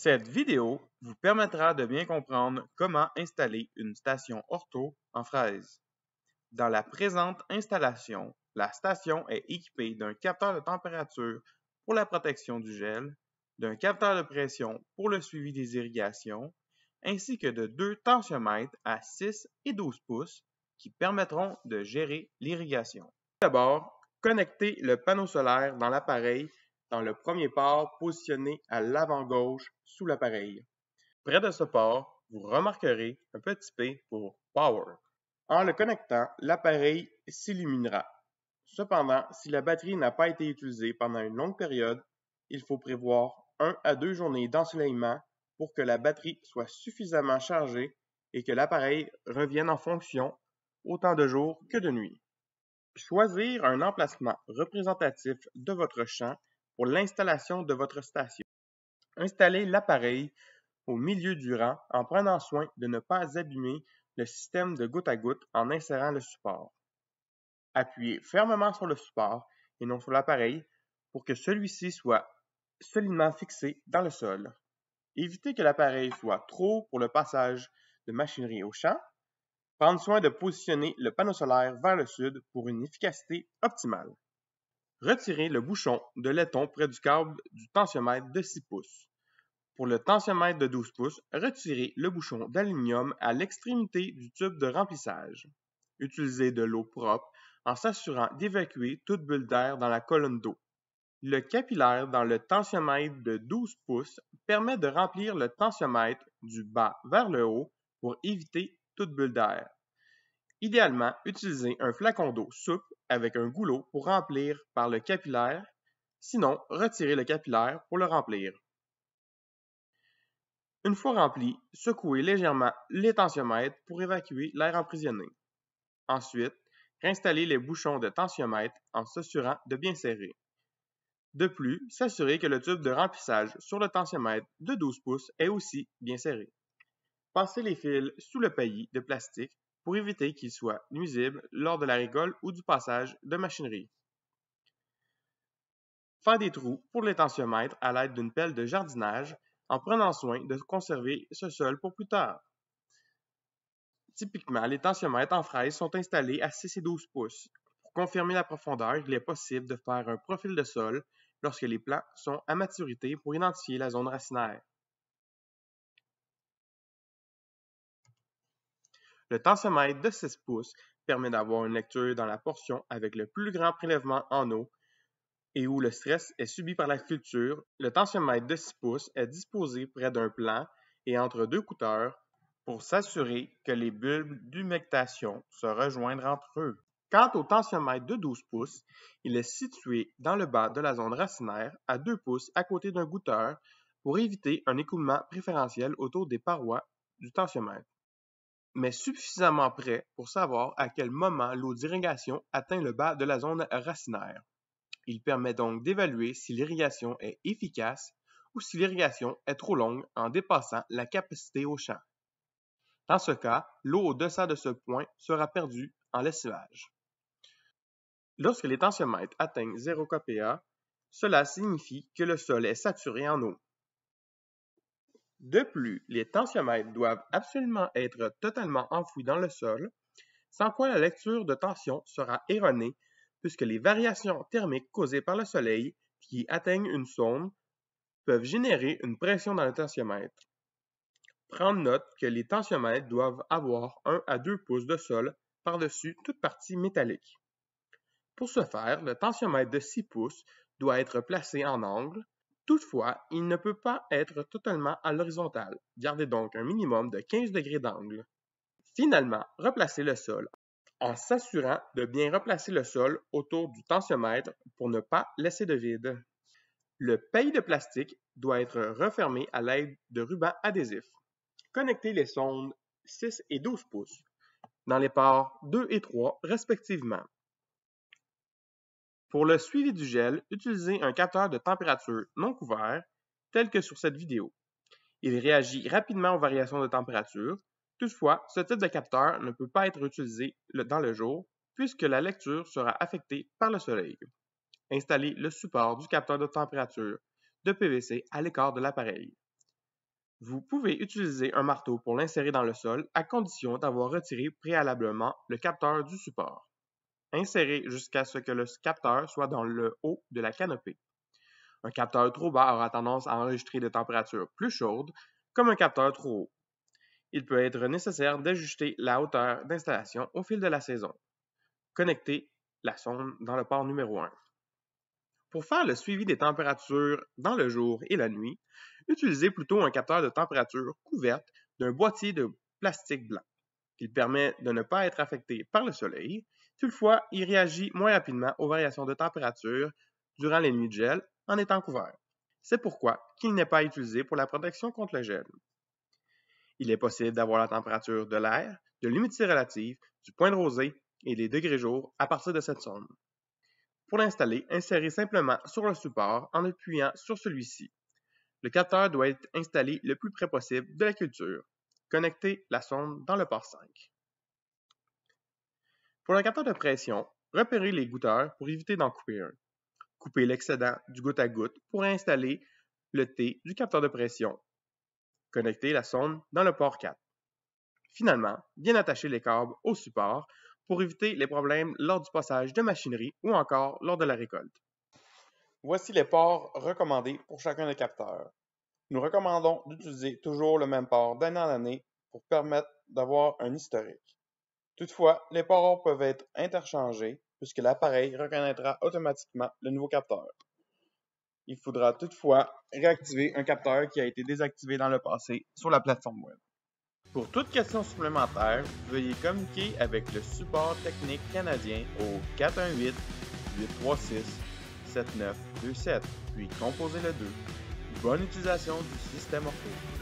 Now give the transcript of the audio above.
Cette vidéo vous permettra de bien comprendre comment installer une station ortho en fraise. Dans la présente installation, la station est équipée d'un capteur de température pour la protection du gel, d'un capteur de pression pour le suivi des irrigations, ainsi que de deux tensiomètres à 6 et 12 pouces qui permettront de gérer l'irrigation. D'abord, connectez le panneau solaire dans l'appareil dans le premier port positionné à l'avant-gauche sous l'appareil. Près de ce port, vous remarquerez un petit P pour Power. En le connectant, l'appareil s'illuminera. Cependant, si la batterie n'a pas été utilisée pendant une longue période, il faut prévoir un à deux journées d'ensoleillement pour que la batterie soit suffisamment chargée et que l'appareil revienne en fonction autant de jours que de nuit. Choisir un emplacement représentatif de votre champ pour l'installation de votre station. Installez l'appareil au milieu du rang en prenant soin de ne pas abîmer le système de goutte à goutte en insérant le support. Appuyez fermement sur le support et non sur l'appareil pour que celui-ci soit solidement fixé dans le sol. Évitez que l'appareil soit trop pour le passage de machinerie au champ. Prendre soin de positionner le panneau solaire vers le sud pour une efficacité optimale. Retirez le bouchon de laiton près du câble du tensiomètre de 6 pouces. Pour le tensiomètre de 12 pouces, retirez le bouchon d'aluminium à l'extrémité du tube de remplissage. Utilisez de l'eau propre en s'assurant d'évacuer toute bulle d'air dans la colonne d'eau. Le capillaire dans le tensiomètre de 12 pouces permet de remplir le tensiomètre du bas vers le haut pour éviter toute bulle d'air. Idéalement, utilisez un flacon d'eau souple avec un goulot pour remplir par le capillaire, sinon retirez le capillaire pour le remplir. Une fois rempli, secouez légèrement les tensiomètres pour évacuer l'air emprisonné. Ensuite, réinstallez les bouchons de tensiomètre en s'assurant de bien serrer. De plus, s'assurez que le tube de remplissage sur le tensiomètre de 12 pouces est aussi bien serré. Passez les fils sous le paillis de plastique pour éviter qu'ils soient nuisibles lors de la récolte ou du passage de machinerie. Faire des trous pour les tensiomètres à l'aide d'une pelle de jardinage en prenant soin de conserver ce sol pour plus tard. Typiquement, les tensiomètres en fraise sont installés à 6 et 12 pouces. Pour confirmer la profondeur, il est possible de faire un profil de sol lorsque les plants sont à maturité pour identifier la zone racinaire. Le tensiomètre de 6 pouces permet d'avoir une lecture dans la portion avec le plus grand prélèvement en eau et où le stress est subi par la culture. Le tensiomètre de 6 pouces est disposé près d'un plan et entre deux couteurs pour s'assurer que les bulbes d'humectation se rejoignent entre eux. Quant au tensiomètre de 12 pouces, il est situé dans le bas de la zone racinaire à 2 pouces à côté d'un goutteur pour éviter un écoulement préférentiel autour des parois du tensiomètre mais suffisamment près pour savoir à quel moment l'eau d'irrigation atteint le bas de la zone racinaire. Il permet donc d'évaluer si l'irrigation est efficace ou si l'irrigation est trop longue en dépassant la capacité au champ. Dans ce cas, l'eau au-dessous de ce point sera perdue en lessivage. Lorsque les tensiomètres atteignent 0 kPa, cela signifie que le sol est saturé en eau. De plus, les tensiomètres doivent absolument être totalement enfouis dans le sol, sans quoi la lecture de tension sera erronée puisque les variations thermiques causées par le soleil qui atteignent une sonde peuvent générer une pression dans le tensiomètre. Prendre note que les tensiomètres doivent avoir 1 à 2 pouces de sol par-dessus toute partie métallique. Pour ce faire, le tensiomètre de 6 pouces doit être placé en angle Toutefois, il ne peut pas être totalement à l'horizontale. Gardez donc un minimum de 15 degrés d'angle. Finalement, replacez le sol en s'assurant de bien replacer le sol autour du tensiomètre pour ne pas laisser de vide. Le pays de plastique doit être refermé à l'aide de rubans adhésifs. Connectez les sondes 6 et 12 pouces dans les parts 2 et 3 respectivement. Pour le suivi du gel, utilisez un capteur de température non couvert, tel que sur cette vidéo. Il réagit rapidement aux variations de température. Toutefois, ce type de capteur ne peut pas être utilisé dans le jour puisque la lecture sera affectée par le soleil. Installez le support du capteur de température de PVC à l'écart de l'appareil. Vous pouvez utiliser un marteau pour l'insérer dans le sol à condition d'avoir retiré préalablement le capteur du support. Insérer jusqu'à ce que le capteur soit dans le haut de la canopée. Un capteur trop bas aura tendance à enregistrer des températures plus chaudes, comme un capteur trop haut. Il peut être nécessaire d'ajuster la hauteur d'installation au fil de la saison. Connectez la sonde dans le port numéro 1. Pour faire le suivi des températures dans le jour et la nuit, utilisez plutôt un capteur de température couverte d'un boîtier de plastique blanc. Il permet de ne pas être affecté par le soleil Toutefois, il réagit moins rapidement aux variations de température durant les nuits de gel en étant couvert. C'est pourquoi qu'il n'est pas utilisé pour la protection contre le gel. Il est possible d'avoir la température de l'air, de l'humidité relative, du point de rosée et des degrés jour à partir de cette sonde. Pour l'installer, insérez simplement sur le support en appuyant sur celui-ci. Le capteur doit être installé le plus près possible de la culture. Connectez la sonde dans le port 5. Pour un capteur de pression, repérez les goutteurs pour éviter d'en couper un. Coupez l'excédent du goutte à goutte pour installer le T du capteur de pression. Connectez la sonde dans le port 4. Finalement, bien attacher les câbles au support pour éviter les problèmes lors du passage de machinerie ou encore lors de la récolte. Voici les ports recommandés pour chacun des capteurs. Nous recommandons d'utiliser toujours le même port d'année en année pour permettre d'avoir un historique. Toutefois, les ports peuvent être interchangés puisque l'appareil reconnaîtra automatiquement le nouveau capteur. Il faudra toutefois réactiver un capteur qui a été désactivé dans le passé sur la plateforme web. Pour toute question supplémentaire, veuillez communiquer avec le support technique canadien au 418-836-7927, puis composez le 2. Bonne utilisation du système ortho.